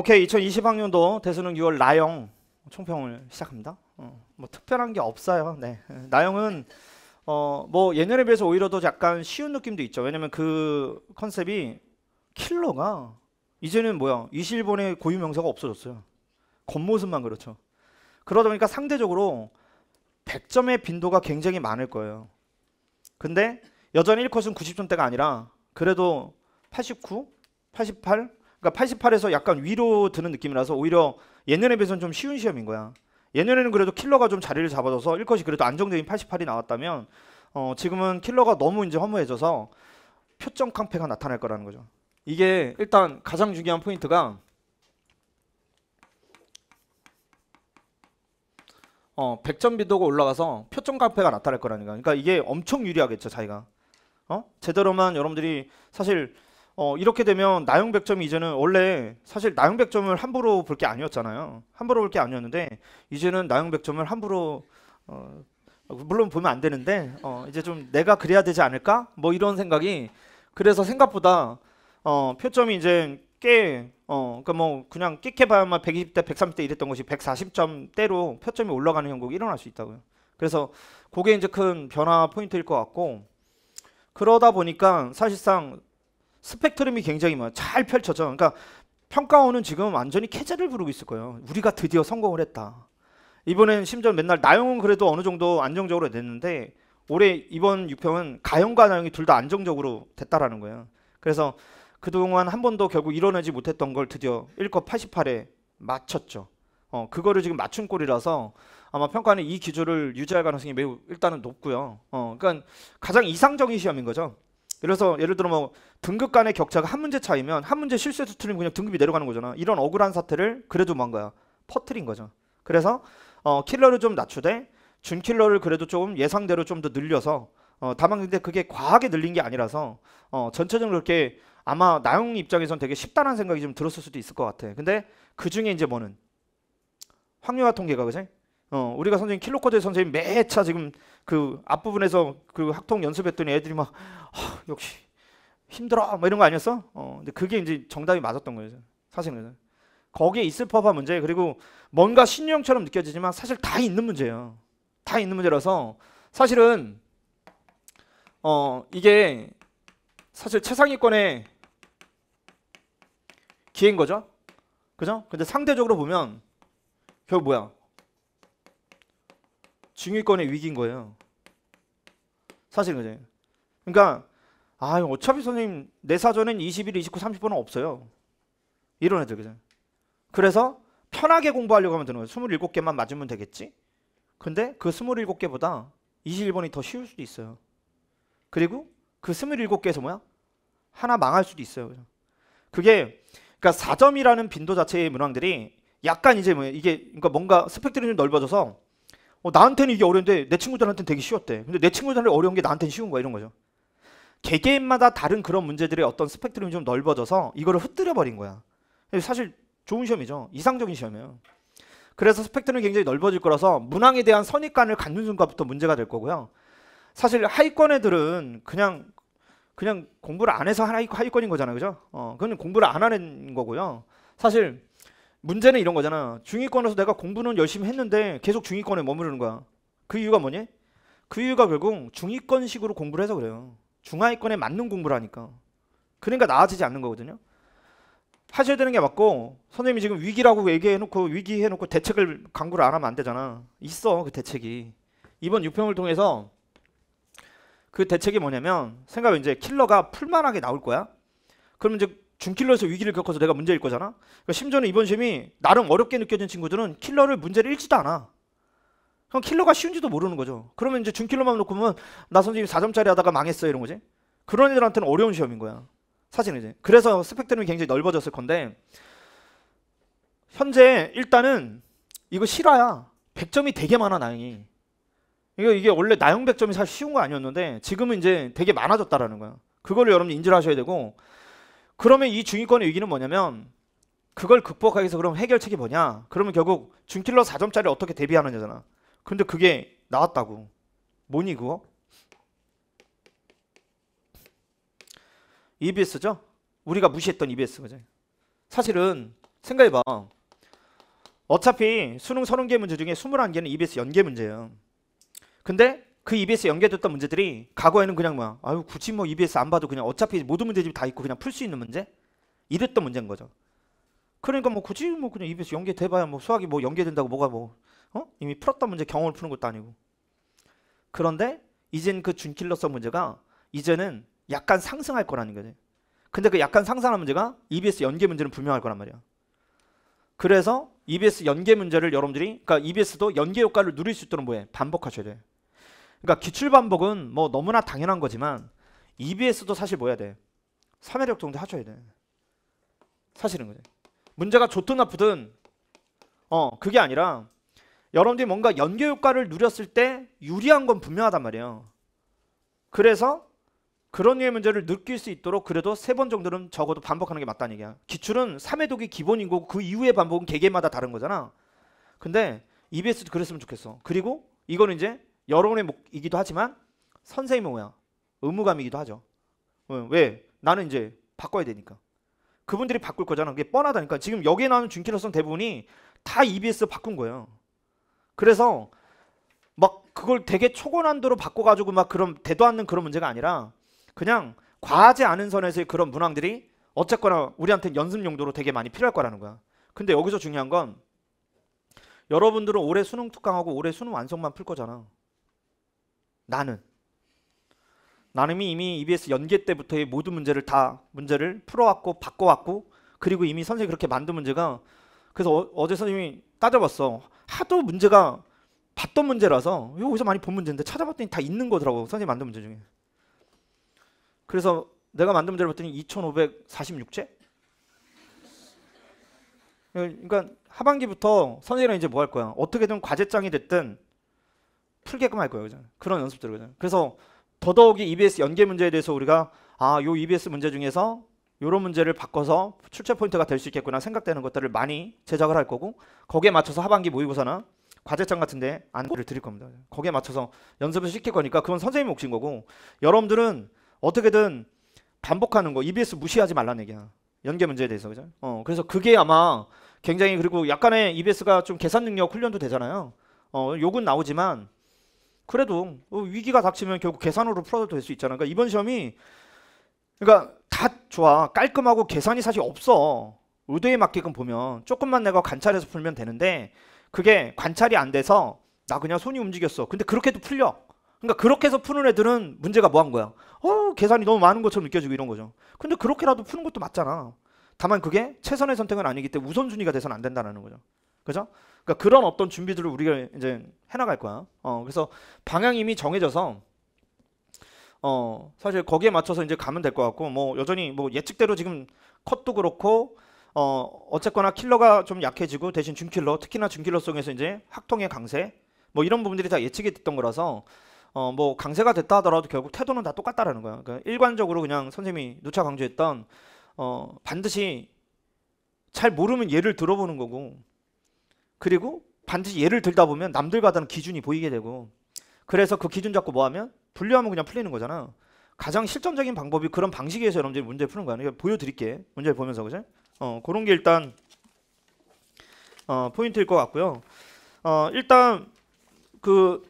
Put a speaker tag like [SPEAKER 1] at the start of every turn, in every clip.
[SPEAKER 1] 오케이 2020학년도 대수능 6월 나영 총평을 시작합니다. 어, 뭐 특별한 게 없어요. 네. 나영은 어, 뭐 예년에 비해서 오히려 더 약간 쉬운 느낌도 있죠. 왜냐면 그 컨셉이 킬러가 이제는 뭐야 2 1번의 고유 명사가 없어졌어요. 겉모습만 그렇죠. 그러다 보니까 상대적으로 100점의 빈도가 굉장히 많을 거예요. 근데 여전히 1컷은 90점대가 아니라 그래도 89, 88, 그러니까 88에서 약간 위로 드는 느낌이라서 오히려 예년에 비해서는 좀 쉬운 시험인 거야. 예년에는 그래도 킬러가 좀 자리를 잡아줘서 1컷이 그래도 안정적인 88이 나왔다면 어, 지금은 킬러가 너무 이제 허무해져서 표점 깡패가 나타날 거라는 거죠. 이게 일단 가장 중요한 포인트가 어, 100점 비도가 올라가서 표점 깡패가 나타날 거라는 거야. 그러니까 이게 엄청 유리하겠죠, 자기가. 어? 제대로만 여러분들이 사실 어, 이렇게 되면 나용백점 이제는 원래 사실 나용백점을 함부로 볼 게 아니었잖아요. 함부로 볼 게 아니었는데 이제는 나용백점을 함부로 어, 물론 보면 안 되는데 어, 이제 좀 내가 그래야 되지 않을까? 뭐 이런 생각이 그래서 생각보다 어, 표점이 이제 꽤 어, 그러니까 뭐 그냥 끽해봐야만 120대, 130대 이랬던 것이 140점대로 표점이 올라가는 형국이 일어날 수 있다고요. 그래서 그게 이제 큰 변화 포인트일 것 같고 그러다 보니까 사실상 스펙트럼이 굉장히 많아요. 잘 펼쳐져. 그러니까 평가원은 지금 완전히 쾌재를 부르고 있을 거예요. 우리가 드디어 성공을 했다. 이번엔 심지어 맨날 나영은 그래도 어느 정도 안정적으로 됐는데 올해 이번 6평은 가영과 나영이 둘 다 안정적으로 됐다라는 거예요. 그래서 그동안 한 번도 결국 이뤄내지 못했던 걸 드디어 1컵 88에 맞췄죠. 어, 그거를 지금 맞춘 꼴이라서 아마 평가는 이 기조를 유지할 가능성이 매우 일단은 높고요. 어, 그러니까 가장 이상적인 시험인 거죠. 그래서 예를 들어 뭐 등급 간의 격차가 한 문제 차이면 한 문제 실수해서 틀리면 그냥 등급이 내려가는 거잖아. 이런 억울한 사태를 그래도 뭔가야 뭐 퍼트린 거죠. 그래서 어, 킬러를 좀 낮추되 준 킬러를 그래도 좀 예상대로 좀 더 늘려서 어, 다만 근데 그게 과하게 늘린 게 아니라서 어, 전체적으로 그렇게 아마 나영 입장에선 되게 쉽다는 생각이 좀 들었을 수도 있을 것 같아. 근데 그 중에 이제 뭐는 확률화 통계가 그지? 어, 우리가 선생님 킬로코드 선생님 매차 지금 그 앞부분에서 그 학통 연습했더니 애들이 막 아, 역시 힘들어 뭐 이런 거 아니었어? 어, 근데 그게 이제 정답이 맞았던 거예요. 사실은 거기에 있을 법한 문제 그리고 뭔가 신유형처럼 느껴지지만 사실 다 있는 문제예요. 다 있는 문제라서 사실은 어 이게 사실 최상위권의 기회인 거죠. 그죠? 근데 상대적으로 보면 결국 뭐야? 증위권의 위기인 거예요. 사실 그죠? 그러니까 아 어차피 선생님 내 사전엔 21, 29, 30번은 없어요. 이런 애들 그죠? 그래서 편하게 공부하려고 하면 되는 거예요. 27개만 맞으면 되겠지? 근데 그 27개보다 21번이 더 쉬울 수도 있어요. 그리고 그 27개에서 뭐야? 하나 망할 수도 있어요. 그죠? 그게 그러니까 4점이라는 빈도 자체의 문항들이 약간 이제 뭐 이게 그러니까 뭔가 스펙트럼이 넓어져서 어, 나한테는 이게 어려운데 내 친구들한테는 되게 쉬웠대. 근데 내 친구들한테 어려운 게 나한테는 쉬운 거야 이런 거죠. 개개인마다 다른 그런 문제들의 어떤 스펙트럼이 좀 넓어져서 이거를 흩뜨려 버린 거야. 사실 좋은 시험이죠. 이상적인 시험이에요. 그래서 스펙트럼이 굉장히 넓어질 거라서 문항에 대한 선입관을 갖는 순간부터 문제가 될 거고요. 사실 하위권 애들은 그냥 그냥 공부를 안 해서 하위권인 나하 거잖아요. 그죠? 어, 그건 공부를 안 하는 거고요. 사실 문제는 이런 거잖아. 중위권에서 내가 공부는 열심히 했는데 계속 중위권에 머무르는 거야. 그 이유가 뭐니? 그 이유가 결국 중위권식으로 공부를 해서 그래요. 중하위권에 맞는 공부를 하니까. 그러니까 나아지지 않는 거거든요. 하셔야 되는 게 맞고 선생님이 지금 위기라고 얘기해놓고 위기해놓고 대책을 강구를 안 하면 안 되잖아. 있어 그 대책이. 이번 유평을 통해서 그 대책이 뭐냐면 생각해 이제 킬러가 풀만하게 나올 거야. 그러면 이제 중킬러에서 위기를 겪어서 내가 문제일 거잖아. 그러니까 심지어는 이번 시험이 나름 어렵게 느껴진 친구들은 킬러를 문제를 읽지도 않아. 그럼 킬러가 쉬운지도 모르는 거죠. 그러면 이제 중킬러만 놓고 보면 나 선생님 4점짜리 하다가 망했어 이런 거지. 그런 애들한테는 어려운 시험인 거야. 사실 이제. 그래서 스펙트럼이 굉장히 넓어졌을 건데 현재 일단은 이거 실화야. 100점이 되게 많아 나영이. 이거 이게 원래 나영 100점이 사실 쉬운 거 아니었는데 지금은 이제 되게 많아졌다라는 거야. 그거를 여러분 인지를 하셔야 되고 그러면 이 중위권의 위기는 뭐냐면 그걸 극복하기 위해서 그럼 해결책이 뭐냐? 그러면 결국 중킬러 4점짜리 어떻게 대비하느냐잖아. 근데 그게 나왔다고. 뭐니 그거? EBS죠? 우리가 무시했던 EBS 그죠? 사실은 생각해봐. 어차피 수능 30개 문제 중에 21개는 EBS 연계 문제예요. 근데 그 EBS 연결됐던 문제들이 과거에는 그냥 뭐야 아유 굳이 뭐 EBS 안 봐도 그냥 어차피 모든 문제집이 다 있고 그냥 풀 수 있는 문제 이랬던 문제인 거죠. 그러니까 뭐 굳이 뭐 그냥 EBS 연결돼봐야뭐 수학이 뭐연결된다고 뭐가 뭐 어? 이미 풀었던 문제 경험을 푸는 것도 아니고 그런데 이젠 그 준킬러성 문제가 이제는 약간 상승할 거라는 거지. 근데 그 약간 상승하는 문제가 EBS 연계 문제는 분명할 거란 말이야. 그래서 EBS 연계 문제를 여러분들이 그러니까 EBS도 연계 효과를 누릴 수 있도록 뭐해? 반복하셔야 돼. 그러니까 기출 반복은 뭐 너무나 당연한 거지만 EBS도 사실 뭐야 돼. 3회력 정도 하셔야 돼. 사실은 그래. 문제가 좋든 나쁘든 어 그게 아니라 여러분들이 뭔가 연계 효과를 누렸을 때 유리한 건 분명하단 말이에요. 그래서 그런 유의 문제를 느낄 수 있도록 그래도 세 번 정도는 적어도 반복하는 게 맞다는 얘기야. 기출은 3회 독이 기본이고 그 이후의 반복은 개개마다 다른 거잖아. 근데 EBS도 그랬으면 좋겠어. 그리고 이거는 이제 여러분의 목이기도 하지만 선생님은 뭐야? 의무감이기도 하죠. 어, 왜? 나는 이제 바꿔야 되니까. 그분들이 바꿀 거잖아. 그게 뻔하다니까. 지금 여기에 나오는 준키로선 대부분이 다 EBS 바꾼 거예요. 그래서 막 그걸 되게 초고난도로 바꿔가지고 막 그런 대도 않는 그런 문제가 아니라 그냥 과하지 않은 선에서의 그런 문항들이 어쨌거나 우리한테 연습 용도로 되게 많이 필요할 거라는 거야. 근데 여기서 중요한 건 여러분들은 올해 수능 특강하고 올해 수능 완성만 풀 거잖아. 나는 나눔이 이미 EBS 연계 때부터의 모든 문제를 다 문제를 풀어왔고 바꿔왔고 그리고 이미 선생님이 그렇게 만든 문제가 그래서 어, 제 선생님이 따져봤어 하도 문제가 봤던 문제라서 여기서 많이 본 문제인데 찾아봤더니 다 있는 거더라고 선생님 만든 문제 중에 그래서 내가 만든 문제를 봤더니 2546제 그러니까 하반기부터 선생님은 이제 뭐 할 거야 어떻게든 과제장이 됐든 풀게끔 할 거예요. 그죠? 그런 연습들거든요. 그래서 더더욱이 EBS 연계 문제에 대해서 우리가 아, 요 EBS 문제 중에서 요런 문제를 바꿔서 출제 포인트가 될 수 있겠구나 생각되는 것들을 많이 제작을 할 거고 거기에 맞춰서 하반기 모의고사나 과제장 같은데 안내를 드릴 겁니다. 거기에 맞춰서 연습을 시킬 거니까 그건 선생님 몫인 거고 여러분들은 어떻게든 반복하는 거 EBS 무시하지 말라는 얘기야. 연계 문제에 대해서 그죠? 어 그래서 그게 아마 굉장히 그리고 약간의 EBS가 좀 계산 능력 훈련도 되잖아요. 어 욕은 나오지만 그래도 뭐 위기가 닥치면 결국 계산으로 풀어도 될 수 있잖아. 그러니까 이번 시험이 그러니까 다 좋아. 깔끔하고 계산이 사실 없어. 의도에 맞게끔 보면 조금만 내가 관찰해서 풀면 되는데 그게 관찰이 안 돼서 나 그냥 손이 움직였어. 근데 그렇게도 풀려. 그러니까 그렇게 해서 푸는 애들은 문제가 뭐한 거야? 어, 계산이 너무 많은 것처럼 느껴지고 이런 거죠. 근데 그렇게라도 푸는 것도 맞잖아. 다만 그게 최선의 선택은 아니기 때문에 우선순위가 돼선안 된다는 거죠. 그죠? 그러니까 그런 어떤 준비들을 우리가 이제 해나갈 거야. 어, 그래서 방향이 이미 정해져서 어, 사실 거기에 맞춰서 이제 가면 될 것 같고 뭐 여전히 뭐 예측대로 지금 컷도 그렇고 어, 어쨌거나 킬러가 좀 약해지고 대신 중킬러 특히나 중킬러 속에서 이제 학통의 강세 뭐 이런 부분들이 다 예측이 됐던 거라서 어, 뭐 강세가 됐다 하더라도 결국 태도는 다 똑같다라는 거야. 그러니까 일관적으로 그냥 선생님이 누차 강조했던 어, 반드시 잘 모르면 예를 들어보는 거고 그리고 반드시 예를 들다 보면 남들과 다른 기준이 보이게 되고 그래서 그 기준 잡고 뭐하면 분류하면 그냥 풀리는 거잖아. 가장 실전적인 방법이 그런 방식에서 여러분들이 문제 푸는 거야. 그러니 보여드릴게. 문제를 보면서 그죠? 어 그런 게 일단 어, 포인트일 것 같고요. 어 일단 그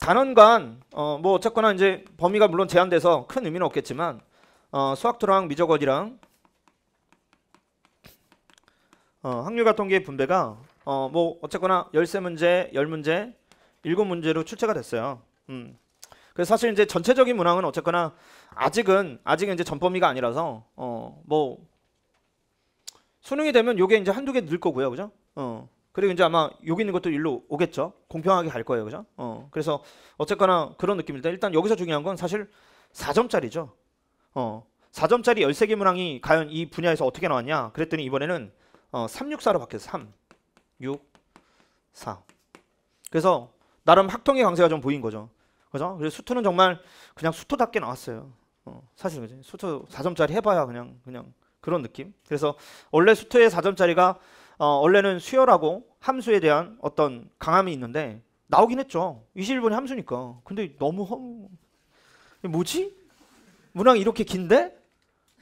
[SPEAKER 1] 단원간 어, 뭐 어쨌거나 이제 범위가 물론 제한돼서 큰 의미는 없겠지만 어, 수학토랑 미적어디랑 어, 확률과 통계 분배가 어, 뭐 어쨌거나 1 3 문제, 1 0 문제, 7 문제로 출제가 됐어요. 음. 그래서 사실 이제 전체적인 문항은 어쨌거나 아직은 아직은 이제 전범위가 아니라서 어, 뭐 수능이 되면 요게 이제 한두 개 늘 거고요. 그죠? 어. 그리고 이제 아마 여기 있는 것도 일로 오겠죠. 공평하게 갈 거예요. 그죠? 어. 그래서 어쨌거나 그런 느낌입니다. 일단 여기서 중요한 건 사실 4점짜리죠. 어. 4점짜리 13개 문항이 과연 이 분야에서 어떻게 나왔냐? 그랬더니 이번에는 어, 364로 바뀌어서 3, 6, 4. 그래서 나름 학통의 강세가 좀 보인 거죠. 그죠? 그래서 수투는 정말 그냥 수투답게 나왔어요. 어, 사실 그지 수투 4점짜리 해봐야 그냥 그냥 그런 느낌. 그래서 원래 수투의 4점짜리가 어, 원래는 수열하고 함수에 대한 어떤 강함이 있는데 나오긴 했죠. 21번이 함수니까. 근데 너무 허... 뭐지? 문항이 이렇게 긴데?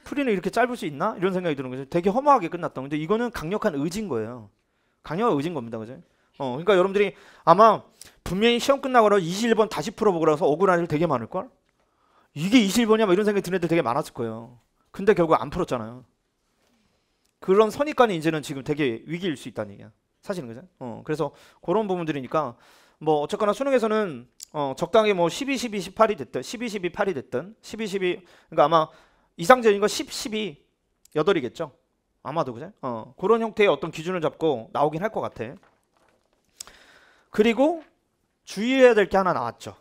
[SPEAKER 1] 프리는 이렇게 짧을 수 있나? 이런 생각이 드는 거죠. 되게 허무하게 끝났던 근데 이거는 강력한 의지인 거예요. 강력한 의지인 겁니다. 그죠? 어, 그러니까 여러분들이 아마 분명히 시험 끝나고 21번 다시 풀어보고 서 억울한 일 되게 많을걸? 이게 21번이야? 막 이런 생각이 드는 애들 되게 많았을 거예요. 근데 결국 안 풀었잖아요. 그런 선입관이 이제는 지금 되게 위기일 수 있다는 얘기야. 사실은 그죠? 어, 그래서 그런 부분들이니까 뭐 어쨌거나 수능에서는 어, 적당히 뭐 12, 12, 18이 됐든 12, 12, 8이 됐든 12, 12 그러니까 아마 이상적인 거 10, 12, 8이겠죠. 아마도 그죠? 어, 그런 형태의 어떤 기준을 잡고 나오긴 할 것 같아. 그리고 주의해야 될 게 하나 나왔죠.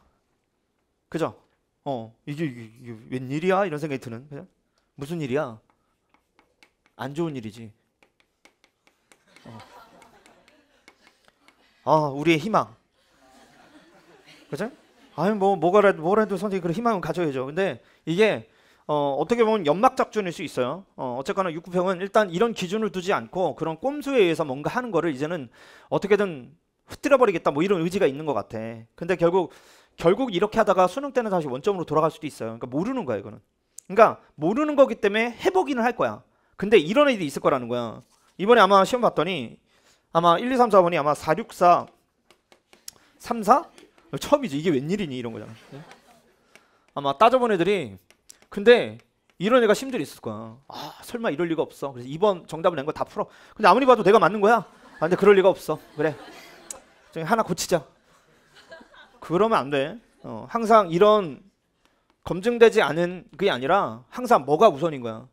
[SPEAKER 1] 그죠? 어, 이게, 이게, 이게 웬일이야? 이런 생각이 드는. 그죠? 무슨 일이야? 안 좋은 일이지. 어. 아, 우리의 희망. 그죠? 아니 뭐 뭐가라도 뭐라도 선생님 그런 희망은 가져야죠. 근데 이게 어, 어떻게 보면 연막작전일 수 있어요. 어, 어쨌거나 육구평은 일단 이런 기준을 두지 않고 그런 꼼수에 의해서 뭔가 하는 거를 이제는 어떻게든 흩뜨려버리겠다 뭐 이런 의지가 있는 것 같아. 근데 결국 결국 이렇게 하다가 수능 때는 다시 원점으로 돌아갈 수도 있어요. 그러니까 모르는 거야 이거는. 그러니까 모르는 거기 때문에 해보기는 할 거야. 근데 이런 애들이 있을 거라는 거야. 이번에 아마 시험 봤더니 아마 1, 2, 3, 4번이 아마 4, 6, 4, 3, 4 처음이지 이게 웬일이니 이런 거잖아. 네? 아마 따져본 애들이 근데 이런 애가 심들이 있을 거야. 아 설마 이럴 리가 없어. 그래서 이번 정답을 낸 거 다 풀어. 근데 아무리 봐도 내가 맞는 거야. 아, 근데 그럴 리가 없어. 그래. 하나 고치자. 그러면 안 돼. 어, 항상 이런 검증되지 않은 그게 아니라 항상 뭐가 우선인 거야.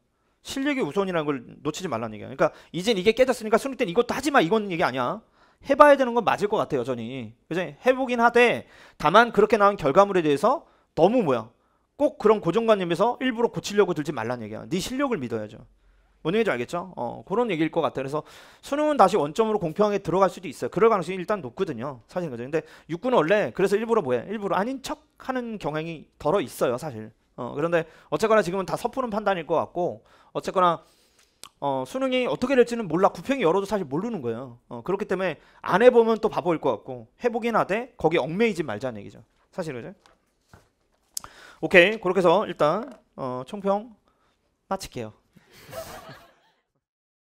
[SPEAKER 1] 실력이 우선이라는 걸 놓치지 말라는 얘기야. 그러니까 이젠 이게 깨졌으니까 수능 때는 이것도 하지 마. 이건 얘기 아니야. 해봐야 되는 건 맞을 것 같아 여전히. 그래서 해보긴 하되 다만 그렇게 나온 결과물에 대해서 너무 뭐야 꼭 그런 고정관념에서 일부러 고치려고 들지 말란 얘기야. 네 실력을 믿어야죠. 뭔 얘기인지 알겠죠? 어, 그런 얘기일 것 같아요. 그래서 수능은 다시 원점으로 공평하게 들어갈 수도 있어요. 그럴 가능성이 일단 높거든요. 사실인 거죠. 근데 육군은 원래 그래서 일부러 뭐해? 일부러 아닌 척 하는 경향이 덜어 있어요. 사실. 어, 그런데 어쨌거나 지금은 다 섣부른 판단일 것 같고 어쨌거나 어, 수능이 어떻게 될지는 몰라 구평이 열어도 사실 모르는 거예요. 어, 그렇기 때문에 안 해보면 또 바보일 것 같고 해보긴 하되 거기 얽매이지 말자는 얘기죠. 사실 그죠? 오케이 그렇게 해서 일단 어, 총평 마칠게요.